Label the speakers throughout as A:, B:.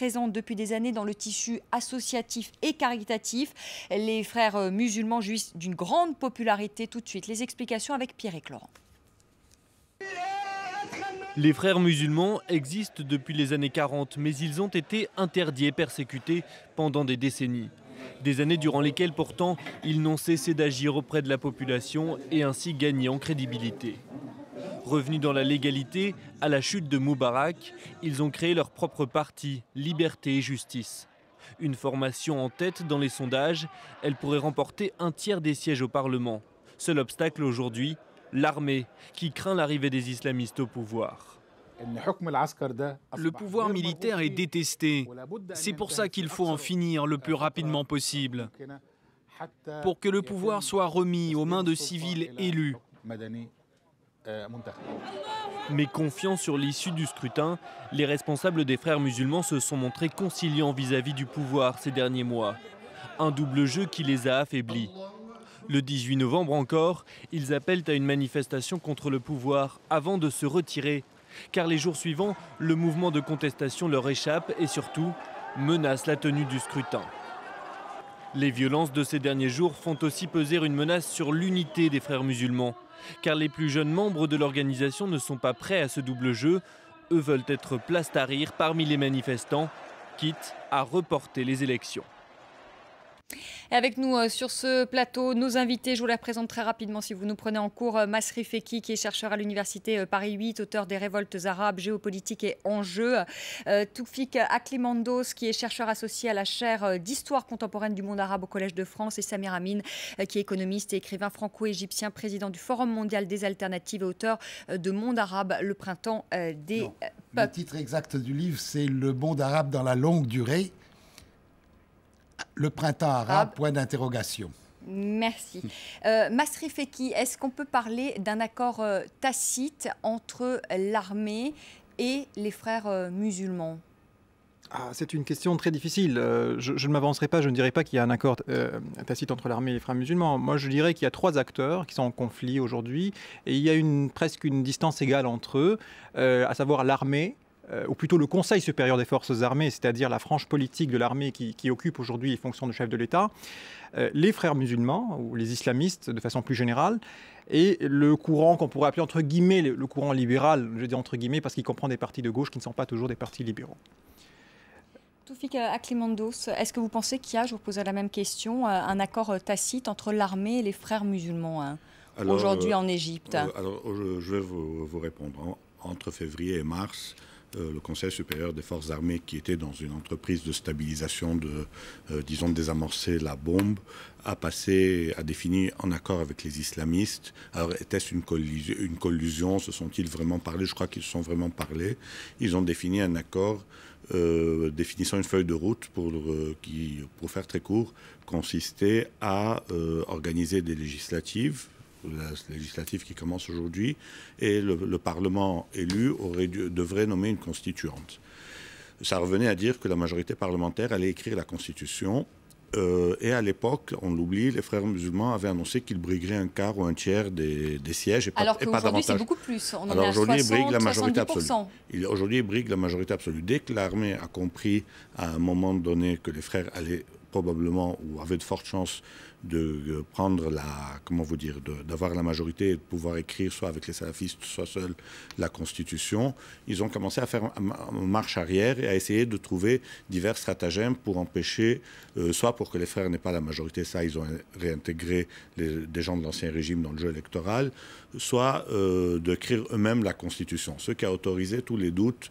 A: présente depuis des années dans le tissu associatif et caritatif. Les frères euh, musulmans jouissent d'une grande popularité. Tout de suite, les explications avec Pierre et Laurent.
B: Les frères musulmans existent depuis les années 40, mais ils ont été interdits et persécutés pendant des décennies. Des années durant lesquelles pourtant ils n'ont cessé d'agir auprès de la population et ainsi gagné en crédibilité. Revenus dans la légalité, à la chute de Moubarak, ils ont créé leur propre parti, Liberté et Justice. Une formation en tête dans les sondages, elle pourrait remporter un tiers des sièges au Parlement. Seul obstacle aujourd'hui, l'armée, qui craint l'arrivée des islamistes au pouvoir.
C: Le
B: pouvoir militaire est détesté. C'est pour ça qu'il faut en finir le plus rapidement possible, pour que le pouvoir soit remis aux mains de civils élus. Euh, Mais confiants sur l'issue du scrutin, les responsables des frères musulmans se sont montrés conciliants vis-à-vis du pouvoir ces derniers mois. Un double jeu qui les a affaiblis. Le 18 novembre encore, ils appellent à une manifestation contre le pouvoir avant de se retirer, car les jours suivants, le mouvement de contestation leur échappe et surtout menace la tenue du scrutin. Les violences de ces derniers jours font aussi peser une menace sur l'unité des frères musulmans car les plus jeunes membres de l'organisation ne sont pas prêts à ce double jeu. Eux veulent être place à rire parmi les manifestants, quitte à reporter les élections.
D: Avec
A: nous euh, sur ce plateau, nos invités, je vous les présente très rapidement si vous nous prenez en cours. Euh, Masri Feki, qui est chercheur à l'université euh, Paris 8, auteur des révoltes arabes, géopolitique et enjeux. Toufik Aklimandos, qui est chercheur associé à la chaire d'histoire contemporaine du monde arabe au Collège de France. Et Samir Amin, qui est économiste et écrivain franco-égyptien, président du Forum mondial des alternatives et auteur de Monde arabe, le printemps des non, Le
C: titre exact du livre, c'est Le monde arabe dans la longue durée. Le printemps arabe, point d'interrogation.
A: Merci. Euh, Masri est-ce qu'on peut parler d'un accord euh, tacite entre l'armée et les frères euh, musulmans
E: ah, c'est une question très difficile. Euh, je, ne m'avancerai pas, je ne dirai pas qu'il y a un accord tacite entre l'armée et les frères musulmans. Moi, je dirais qu'il y a trois acteurs qui sont en conflit aujourd'hui et il y a presque une distance égale entre eux, à savoir l'armée, euh, ou plutôt le Conseil supérieur des forces armées, c'est-à-dire la frange politique de l'armée qui, occupe aujourd'hui les fonctions de chef de l'État, euh, les frères musulmans ou les islamistes de façon plus générale, et le courant qu'on pourrait appeler entre guillemets le, courant libéral, je dis entre guillemets parce qu'il comprend des partis de gauche qui ne sont pas toujours des partis libéraux.
A: Toufik euh, Aklimandos, est-ce que vous pensez qu'il y a, je vous pose la même question, un accord tacite entre l'armée et les frères musulmans hein, aujourd'hui en Égypte Alors,
F: je vais vous répondre. Entre février et mars, euh, le Conseil supérieur des forces armées, qui était dans une entreprise de stabilisation de, euh, disons, désamorcer la bombe, a passé, a défini en accord avec les islamistes. Alors, était-ce une, collusion, Se sont-ils vraiment parlé Je crois qu'ils se sont vraiment parlés. Ils ont défini un accord euh, définissant une feuille de route pour, qui, pour faire très court, consistait à organiser des législatives la législative qui commence aujourd'hui, et le, Parlement élu aurait devrait nommer une constituante. Ça revenait à dire que la majorité parlementaire allait écrire la Constitution. Euh, et à l'époque, on l'oublie, les frères musulmans avaient annoncé qu'ils brigueraient un quart ou un tiers des, sièges. Et Alors d'avantage c'est beaucoup plus. On Alors aujourd'hui, ils la majorité 70%. absolue. Aujourd'hui, ils briguent la majorité absolue. Dès que l'armée a compris à un moment donné que les frères allaient probablement ou avaient de fortes chances de euh, prendre la, comment vous dire, d'avoir la majorité et de pouvoir écrire soit avec les salafistes, soit seul la constitution, ils ont commencé à faire marche arrière et à essayer de trouver divers stratagèmes pour empêcher, euh, soit pour que les frères n'aient pas la majorité, ça ils ont réintégré des gens de l'ancien régime dans le jeu électoral, soit euh, d'écrire eux-mêmes la constitution, ce qui a autorisé tous les doutes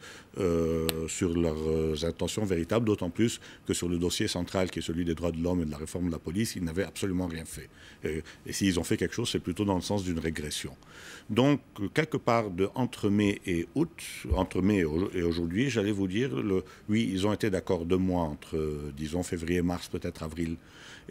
F: sur leurs intentions véritables, d'autant plus que sur le dossier central qui est celui des droits de l'homme et de la réforme de la police, ils n'avaient absolument absolument rien fait. Euh, et, s'ils ont fait quelque chose, c'est plutôt dans le sens d'une régression. Donc, quelque part de entre mai et août, entre mai et aujourd'hui, j'allais vous dire, le, oui, ils ont été d'accord deux mois entre, euh, disons, février, mars, peut-être avril.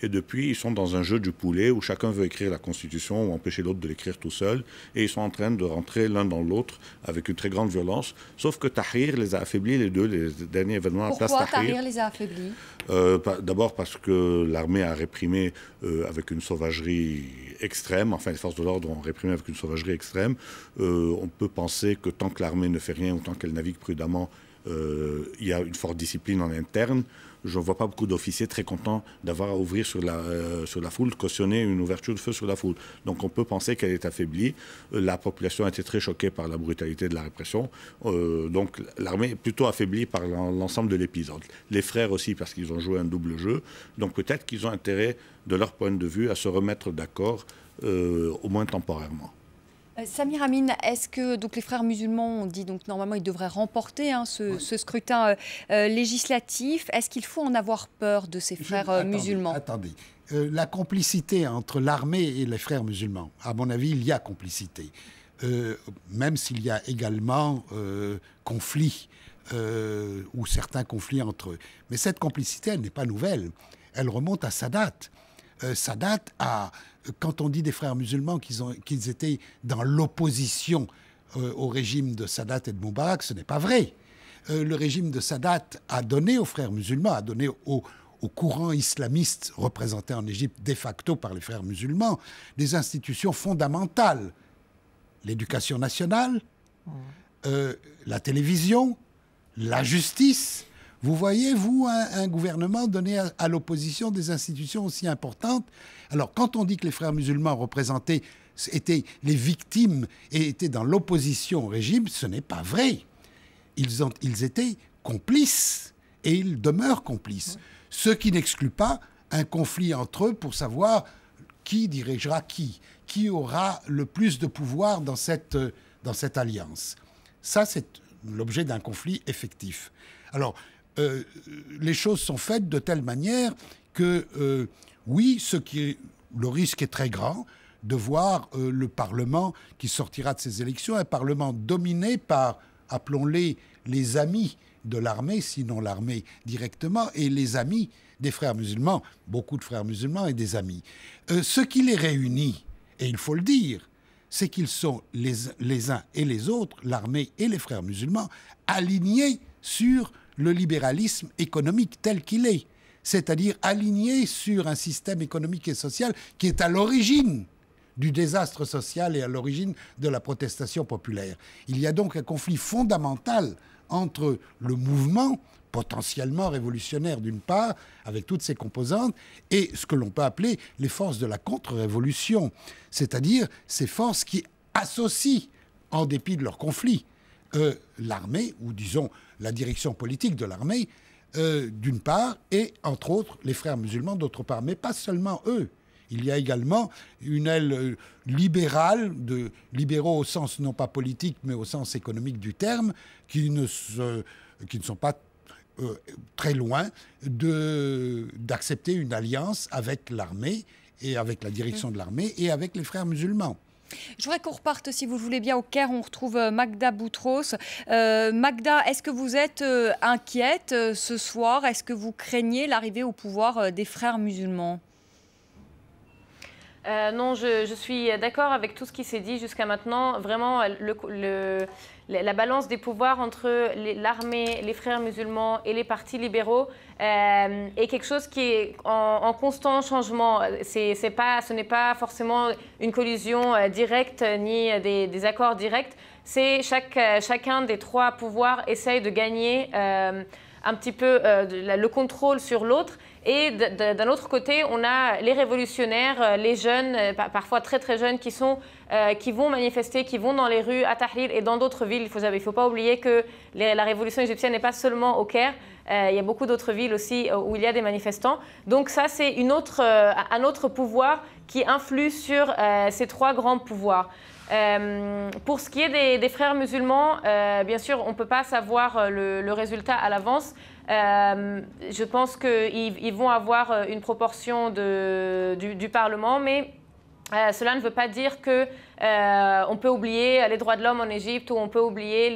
F: Et depuis, ils sont dans un jeu du poulet où chacun veut écrire la Constitution ou empêcher l'autre de l'écrire tout seul. Et ils sont en train de rentrer l'un dans l'autre avec une très grande violence. Sauf que Tahrir les a affaiblis, les deux, les derniers événements à place Tahrir. Pourquoi Tahrir les a affaiblis euh, D'abord parce que l'armée a réprimé euh, avec une sauvagerie extrême, enfin les forces de l'ordre ont réprimé avec une sauvagerie extrême, euh, on peut penser que tant que l'armée ne fait rien ou tant qu'elle navigue prudemment, euh, il y a une forte discipline en interne je ne vois pas beaucoup d'officiers très contents d'avoir à ouvrir sur la, euh, sur la foule, cautionner une ouverture de feu sur la foule. Donc on peut penser qu'elle est affaiblie. Euh, la population a été très choquée par la brutalité de la répression. Euh, donc l'armée est plutôt affaiblie par l'ensemble de l'épisode. Les frères aussi, parce qu'ils ont joué un double jeu. Donc peut-être qu'ils ont intérêt, de leur point de vue, à se remettre d'accord, au moins temporairement.
A: Euh, Samir Amin, est-ce que donc les frères musulmans ont dit donc normalement ils devraient remporter hein, ce, scrutin euh, euh, législatif Est-ce qu'il faut en avoir peur de ces frères musulmans
C: Attendez, la complicité entre l'armée et les frères musulmans, à mon avis, il y a complicité, même s'il y a également conflit ou certains conflits entre eux. Mais cette complicité, elle n'est pas nouvelle. Elle remonte à sa date a quand on dit des frères musulmans qu'ils étaient dans l'opposition euh, au régime de Sadat et de Moubarak, ce n'est pas vrai. Euh, le régime de Sadat a donné aux frères musulmans, a donné aux, au courant islamiste représenté en Égypte de facto par les frères musulmans, des institutions fondamentales. L'éducation nationale, mmh. euh, la télévision, la justice, vous voyez, vous, un, gouvernement donné à, l'opposition des institutions aussi importantes. Alors, quand on dit que les frères musulmans représentaient, étaient les victimes et étaient dans l'opposition au régime, ce n'est pas vrai. Ils, ont, ils étaient complices et ils demeurent complices. Ce qui n'exclut pas un conflit entre eux pour savoir qui dirigera qui, qui aura le plus de pouvoir dans cette, dans cette alliance. Ça, c'est l'objet d'un conflit effectif. Alors, euh, les choses sont faites de telle manière que, euh, oui, le risque est très grand de voir euh, le Parlement qui sortira de ces élections, un Parlement dominé par, appelons-les, les amis de l'armée, sinon l'armée directement, et les amis des frères musulmans, beaucoup de frères musulmans et des amis. ce qui les réunit, et il faut le dire, c'est qu'ils sont les uns et les autres, l'armée et les frères musulmans, alignés sur le libéralisme économique tel qu'il est, c'est-à-dire aligné sur un système économique et social qui est à l'origine du désastre social et à l'origine de la protestation populaire. Il y a donc un conflit fondamental entre le mouvement potentiellement révolutionnaire d'une part, avec toutes ses composantes, et ce que l'on peut appeler les forces de la contre-révolution, c'est-à-dire ces forces qui associent, en dépit de leurs conflits, l'armée, ou disons la direction politique de l'armée, euh, d'une part, et entre autres les frères musulmans d'autre part. Mais pas seulement eux. Il y a également une aile euh, libérale, de, libéraux au sens non pas politique, mais au sens économique du terme, qui ne, qui ne sont pas euh, très loin d'accepter une alliance avec l'armée et avec la direction de l'armée et avec les frères musulmans.
A: Je voudrais qu'on reparte, si vous voulez bien, au Caire. On retrouve euh, Magda Boutros. Euh, Magda, est-ce que vous êtes euh, inquiète ce soir Est-ce que vous craignez l'arrivée au pouvoir des frères musulmans
D: euh, non, je, suis d'accord avec tout ce qui s'est dit jusqu'à maintenant. Vraiment, la balance des pouvoirs entre l'armée, les frères musulmans et les partis libéraux euh, est quelque chose qui est en, constant changement. C'est, pas, ce n'est pas forcément une collision euh, directe ni des, accords directs. C'est chaque, chacun des trois pouvoirs essaye de gagner un petit peu le contrôle sur l'autre. Et d'un autre côté, on a les révolutionnaires, euh, les jeunes, euh, parfois très très jeunes, qui, sont, euh, qui vont manifester, qui vont dans les rues à Tahrir et dans d'autres villes. Il ne faut, pas oublier que la révolution égyptienne n'est pas seulement au Caire. il y a beaucoup d'autres villes aussi où il y a des manifestants. Donc ça, c'est un autre pouvoir qui influe sur euh, ces trois grands pouvoirs. Euh, pour ce qui est des, frères musulmans, euh, bien sûr, on ne peut pas savoir le, résultat à l'avance. je pense qu'ils vont avoir une proportion du, Parlement, mais cela ne veut pas dire qu'on peut oublier les droits de l'homme en Égypte ou on peut oublier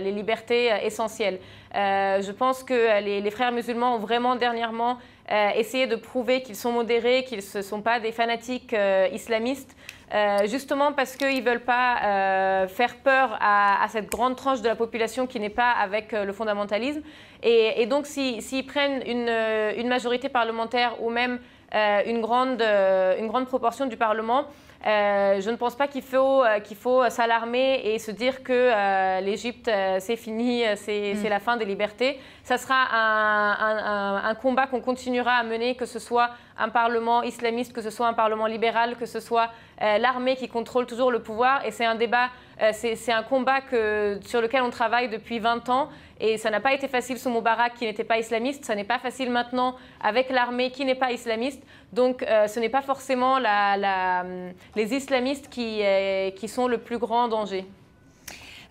D: les, libertés essentielles. je pense que les, les, frères musulmans ont vraiment dernièrement euh, essayer de prouver qu'ils sont modérés, qu'ils ne sont pas des fanatiques euh, islamistes, euh, justement parce qu'ils ne veulent pas faire peur à, cette grande tranche de la population qui n'est pas avec le fondamentalisme. Et, donc s'ils prennent une, majorité parlementaire ou même une grande proportion du Parlement, euh, je ne pense pas euh, qu'il faut, s'alarmer et se dire que euh, l'Égypte, c'est fini, mm. c'est la fin des libertés. Ça sera un, combat qu'on continuera à mener, que ce soit un parlement islamiste, que ce soit un parlement libéral, que ce soit l'armée qui contrôle toujours le pouvoir. Et c'est un combat sur lequel on travaille depuis 20 ans et ça n'a pas été facile sous Moubarak qui n'était pas islamiste, ça n'est pas facile maintenant avec l'armée qui n'est pas islamiste. Donc euh, ce n'est pas forcément hum, les islamistes euh, qui sont le plus grand danger.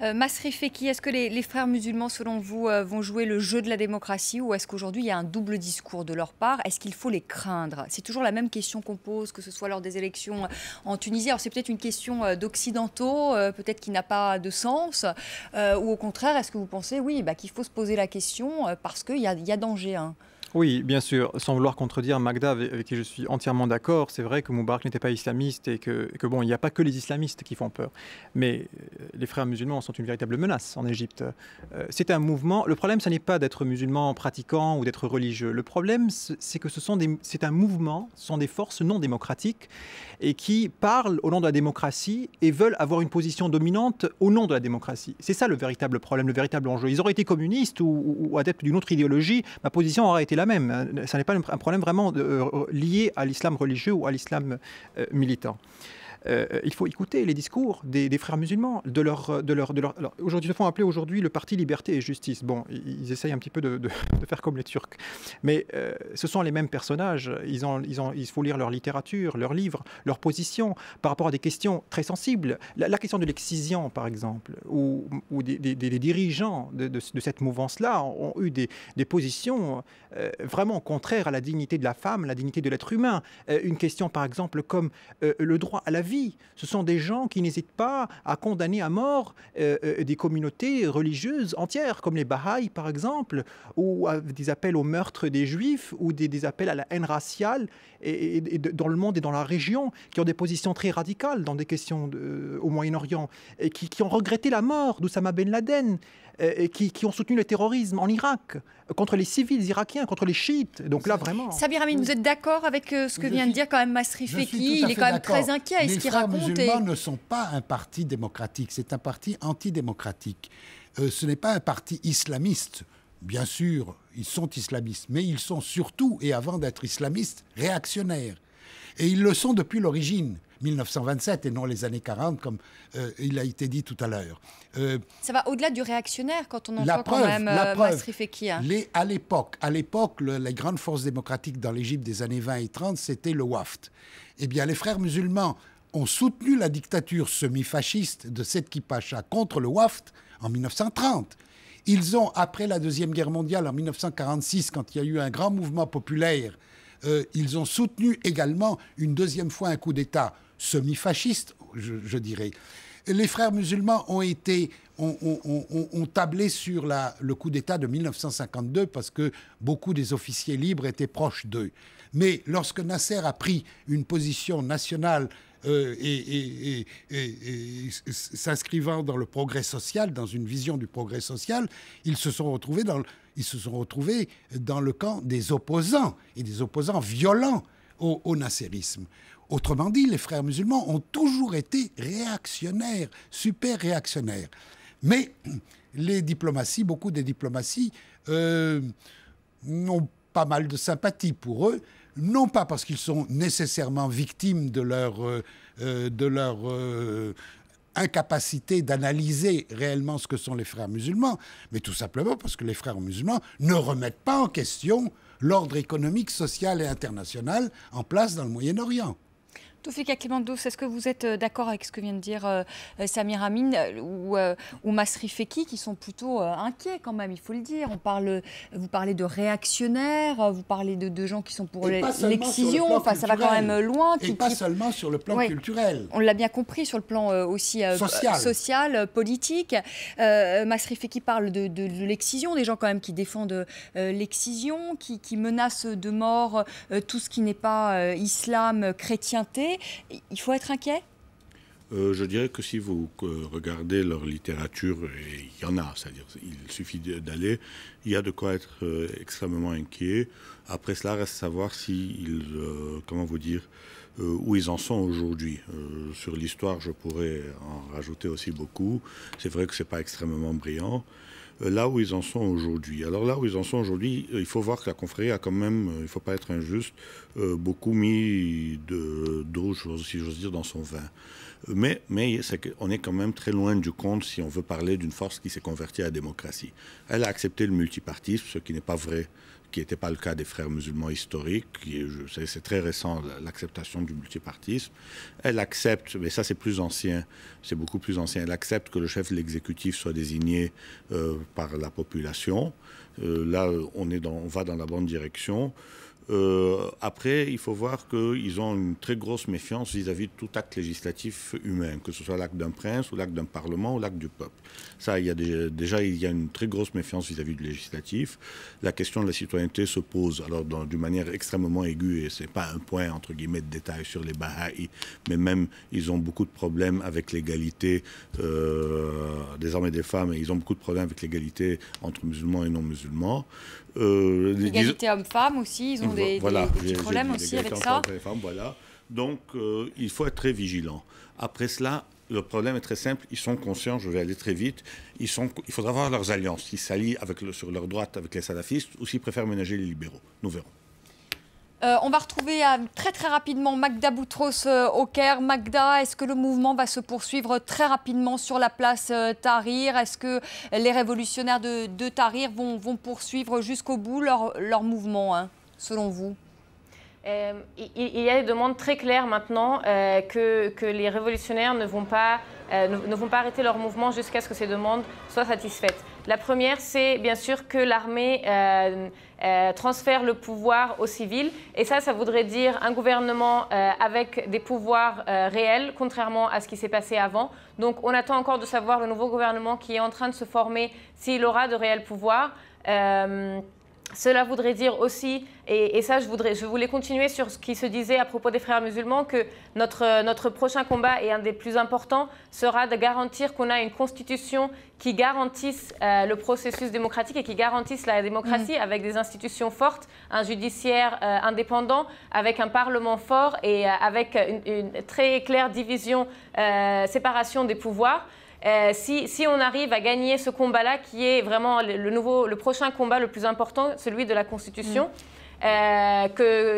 D: Euh, Masri Feki, est-ce que les, frères musulmans, selon vous, euh, vont jouer le jeu de la
A: démocratie ou est-ce qu'aujourd'hui il y a un double discours de leur part Est-ce qu'il faut les craindre C'est toujours la même question qu'on pose, que ce soit lors des élections euh, en Tunisie. Alors c'est peut-être une question d'occidentaux, peut-être qui n'a pas de sens, ou au contraire, est-ce que vous pensez, oui, bah, qu'il faut se poser la question parce qu'il y, a danger hein?
E: Oui, bien sûr. Sans vouloir contredire Magda, avec qui je suis entièrement d'accord, c'est vrai que Moubarak n'était pas islamiste et que, bon, il n'y a pas que les islamistes qui font peur. Mais euh, les frères musulmans sont une véritable menace en Égypte. Euh, c'est un mouvement. Le problème, ce n'est pas d'être musulman pratiquant ou d'être religieux. Le problème, c'est que ce sont des, c'est un mouvement, ce sont des forces non démocratiques et qui parlent au nom de la démocratie et veulent avoir une position dominante au nom de la démocratie. C'est ça le véritable problème, le véritable enjeu. Ils auraient été communistes ou, ou, adeptes d'une autre idéologie, ma position aurait été là même. Hein. Ça n'est pas un problème vraiment euh, lié à l'islam religieux ou à l'islam euh, militant. Euh, il faut écouter les discours des, frères musulmans, de leur, euh, de leur, de leur. aujourd'hui, ils se font appeler aujourd'hui le parti Liberté et Justice. Bon, ils, essayent un petit peu de, faire comme les Turcs, mais euh, ce sont les mêmes personnages. Ils ont, ils ont, il faut lire leur littérature, leurs livres, leurs positions par rapport à des questions très sensibles. La, question de l'excision, par exemple, ou, ou des, dirigeants de, cette mouvance-là ont, eu des, positions vraiment contraires à la dignité de la femme, la dignité de l'être humain. une question, par exemple, comme le droit à la vie ce sont des gens qui n'hésitent pas à condamner à mort euh, euh, des communautés religieuses entières, comme les Bahaïs par exemple, ou euh, des appels au meurtre des Juifs, ou des, appels à la haine raciale et, dans le monde et dans la région, qui ont des positions très radicales dans des questions au Moyen-Orient, et qui ont regretté la mort d'Oussama Ben Laden. Euh, qui, ont soutenu le terrorisme en Irak, contre les civils irakiens, contre les chiites. Donc là, vraiment.
A: Sabir Amin, vous êtes d'accord avec euh, ce que vient de dire quand même Masri Fekhi Il est quand même très inquiet ce qu'il raconte. Les musulmans ne
C: sont pas un parti démocratique, c'est un parti antidémocratique. Euh, ce n'est pas un parti islamiste. Bien sûr, ils sont islamistes, mais ils sont surtout, et avant d'être islamistes, réactionnaires. Et ils le sont depuis l'origine. 1927 et non les années 40, comme euh, il a été dit tout à l'heure. Euh,
A: ça va au-delà du réactionnaire quand on en parle quand même la euh, preuve, hein.
C: les, À l'époque, à l'époque, les grandes forces démocratiques dans l'Égypte des années 20 et 30, c'était le Waft. Eh bien, les frères musulmans ont soutenu la dictature semi-fasciste de cette Pacha contre le Waft en 1930. Ils ont, après la Deuxième Guerre mondiale en 1946, quand il y a eu un grand mouvement populaire euh, ils ont soutenu également une deuxième fois un coup d'État semi-fasciste, je, dirais. Les frères musulmans ont été ont, tablé sur le coup d'État de 1952 parce que beaucoup des officiers libres étaient proches d'eux. Mais lorsque Nasser a pris une position nationale euh, et, et s'inscrivant dans le progrès social, dans une vision du progrès social, ils se sont retrouvés dans, le ils se sont retrouvés dans le camp des opposants, et des opposants violents au, au nasserisme. Autrement dit, les frères musulmans ont toujours été réactionnaires, super réactionnaires. Mais les diplomaties, beaucoup des diplomaties, euh, n'ont ont pas mal de sympathie pour eux, non pas parce qu'ils sont nécessairement victimes de leur, euh, euh, de leur incapacité d'analyser réellement ce que sont les frères musulmans, mais tout simplement parce que les frères musulmans ne remettent pas en question l'ordre économique, social et international en place dans le Moyen-Orient.
A: Toufika Clémentous, est-ce que vous êtes euh, d'accord avec ce que vient de dire euh, euh Samir euh, ou, ou Masri Feki, qui sont plutôt inquiets quand même, il faut le dire On parle, Vous parlez de réactionnaires, vous parlez de, gens qui sont pour l'excision, enfin, ça va quand même loin. Et qui, pas seulement
C: sur le plan culturel. On
A: l'a bien compris, sur le plan aussi social. politique. Masri Feki parle de, l'excision, des gens quand même qui défendent l'excision, qui, qui, menacent de mort tout ce qui n'est pas islam, chrétienté. Il faut être inquiet
F: euh, je dirais que si vous euh, regardez leur littérature, il y en a, c'est-à-dire il suffit d'aller, il y a de quoi être euh, extrêmement inquiet. Après cela, reste à savoir si comment vous dire, où ils en sont aujourd'hui. sur l'histoire, je pourrais en rajouter aussi beaucoup. C'est vrai que ce n'est pas extrêmement brillant. Euh, là où ils en sont aujourd'hui. Alors là où ils en sont aujourd'hui, euh, il faut voir que la confrérie a quand même, euh, il ne faut pas être injuste, beaucoup mis d'eau, si j'ose dire, dans son vin. Mais, mais on est quand même très loin du compte si on veut parler d'une force qui s'est convertie à la démocratie. Elle a accepté le multipartisme, ce qui n'est pas vrai qui n'était pas le cas des frères musulmans historiques. C'est très récent l'acceptation du multipartisme. Elle accepte, mais ça c'est plus ancien, c'est beaucoup plus ancien, elle accepte que le chef de l'exécutif soit désigné euh, par la population. Euh, là, on, est dans, on va dans la bonne direction. Euh, après, il faut voir qu'ils ont une très grosse méfiance vis-à-vis de tout acte législatif humain, que ce soit l'acte d'un prince ou l'acte d'un parlement ou l'acte du peuple. Ça, il y a déjà, il y a une très grosse méfiance vis-à-vis du législatif. La question de la citoyenneté se pose alors d'une manière extrêmement aiguë et c'est pas un point entre guillemets de détail sur les Baha'is, mais même ils ont beaucoup de problèmes avec l'égalité euh, des hommes et des femmes et ils ont beaucoup de problèmes avec l'égalité entre musulmans et non musulmans. Euh, l'égalité
A: hommes femme aussi, ils ont des, voilà, a des problèmes aussi avec ça.
F: voilà. Donc, euh, il faut être très vigilant. Après cela, le problème est très simple. Ils sont conscients, je vais aller très vite. Ils sont, il faudra voir leurs alliances. S'ils s'allient avec le, sur leur droite avec les salafistes ou s'ils préfèrent ménager les libéraux. Nous verrons.
A: Euh, on va retrouver euh, très très rapidement Magda Boutros au Caire. Magda, est-ce que le mouvement va se poursuivre très rapidement sur la place Tahrir Est-ce que les révolutionnaires de, Tahrir vont, poursuivre jusqu'au bout leur, leur mouvement hein selon vous
D: euh, il, y a des demandes très claires maintenant euh, que, les révolutionnaires ne vont pas, euh, ne, vont pas arrêter leur mouvement jusqu'à ce que ces demandes soient satisfaites. La première, c'est bien sûr que l'armée transfère le pouvoir aux civils. Et ça, ça voudrait dire un gouvernement avec des pouvoirs réels, contrairement à ce qui s'est passé avant. Donc on attend encore de savoir le nouveau gouvernement qui est en train de se former s'il aura de réels pouvoirs. Cela voudrait dire aussi, et, ça je, voulais continuer sur ce qui se disait à propos des frères musulmans, que notre, prochain combat, et un des plus importants, sera de garantir qu'on a une constitution qui garantisse euh, le processus démocratique et qui garantisse la démocratie mm. avec des institutions fortes, un judiciaire euh, indépendant, avec un parlement fort et euh, avec une, très claire division, séparation des pouvoirs. Euh, si, on arrive à gagner ce combat-là, qui est vraiment le, nouveau, le prochain combat le plus important, celui de la Constitution, mmh. Euh,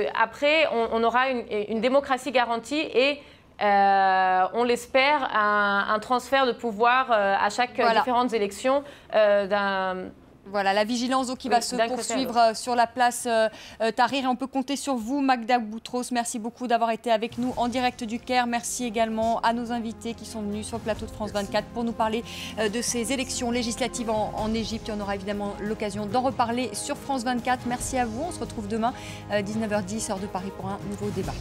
D: qu'après, on, aura une, démocratie garantie et euh, on l'espère, un, transfert de pouvoir à chaque différentes élections d'un voilà, la vigilance qui va se poursuivre euh,
A: sur la place euh, euh, Tahrir. Et on peut compter sur vous, Magda Boutros. Merci beaucoup d'avoir été avec nous en direct du Caire. Merci également à nos invités qui sont venus sur le plateau de France 24 pour nous parler de ces élections législatives en, Égypte. on aura évidemment l'occasion d'en reparler sur France 24. Merci à vous. On se retrouve demain, 19h10, heure de Paris, pour un nouveau débat.